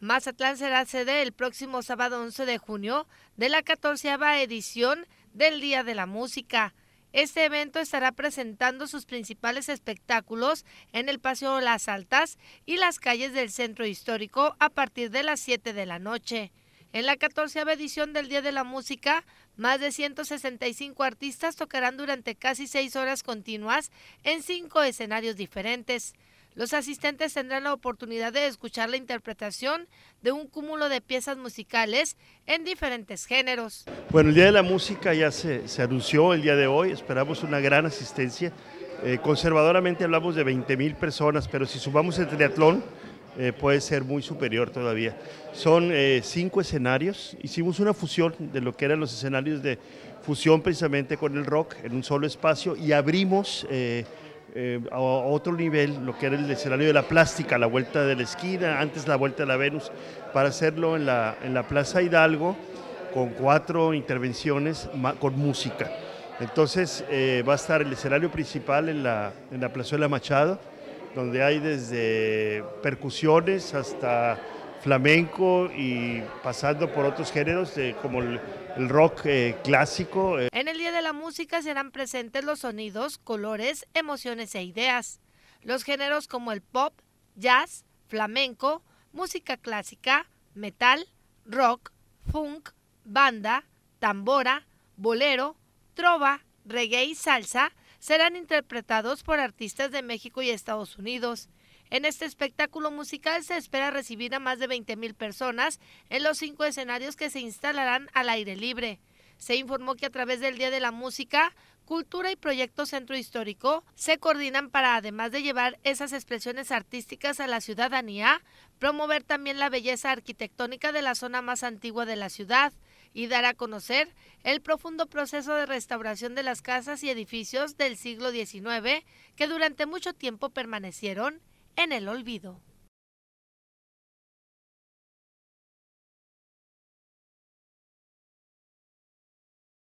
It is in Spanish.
Mazatlán será sede el próximo sábado 11 de junio de la 14 edición del Día de la Música. Este evento estará presentando sus principales espectáculos en el Paseo Las Altas y las calles del centro histórico a partir de las 7 de la noche. En la 14 edición del Día de la Música, más de 165 artistas tocarán durante casi seis horas continuas en cinco escenarios diferentes. Los asistentes tendrán la oportunidad de escuchar la interpretación de un cúmulo de piezas musicales en diferentes géneros. Bueno, el Día de la Música ya se, se anunció el día de hoy, esperamos una gran asistencia. Eh, conservadoramente hablamos de 20.000 mil personas, pero si sumamos el triatlón, eh, puede ser muy superior todavía. Son eh, cinco escenarios, hicimos una fusión de lo que eran los escenarios de fusión precisamente con el rock en un solo espacio y abrimos... Eh, a otro nivel, lo que era el escenario de la plástica, la vuelta de la esquina, antes la vuelta de la Venus, para hacerlo en la, en la Plaza Hidalgo con cuatro intervenciones con música. Entonces eh, va a estar el escenario principal en la, en la Plazuela Machado, donde hay desde percusiones hasta flamenco y pasando por otros géneros eh, como el, rock eh, clásico. Eh. En el Día de la Música serán presentes los sonidos, colores, emociones e ideas. Los géneros como el pop, jazz, flamenco, música clásica, metal, rock, funk, banda, tambora, bolero, trova, reggae y salsa serán interpretados por artistas de México y Estados Unidos. En este espectáculo musical se espera recibir a más de 20.000 personas en los cinco escenarios que se instalarán al aire libre. Se informó que a través del Día de la Música, Cultura y Proyecto Centro Histórico se coordinan para, además de llevar esas expresiones artísticas a la ciudadanía, promover también la belleza arquitectónica de la zona más antigua de la ciudad, y dar a conocer el profundo proceso de restauración de las casas y edificios del siglo XIX que durante mucho tiempo permanecieron en el olvido.